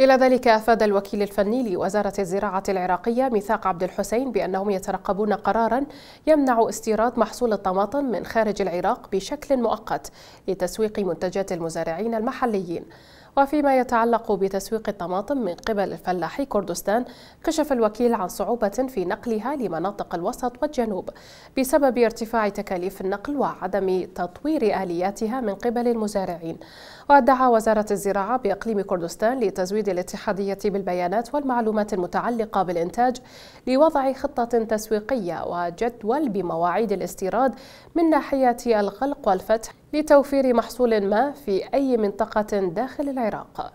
إلى ذلك أفاد الوكيل الفني لوزارة الزراعة العراقية ميثاق عبد الحسين بأنهم يترقبون قرارا يمنع استيراد محصول الطماطم من خارج العراق بشكل مؤقت لتسويق منتجات المزارعين المحليين وفيما يتعلق بتسويق الطماطم من قبل الفلاحي كردستان كشف الوكيل عن صعوبة في نقلها لمناطق الوسط والجنوب بسبب ارتفاع تكاليف النقل وعدم تطوير آلياتها من قبل المزارعين وادعى وزارة الزراعة بإقليم كردستان لتزويد الاتحادية بالبيانات والمعلومات المتعلقة بالإنتاج لوضع خطة تسويقية وجدول بمواعيد الاستيراد من ناحية الغلق والفتح لتوفير محصول ما في أي منطقة داخل العراق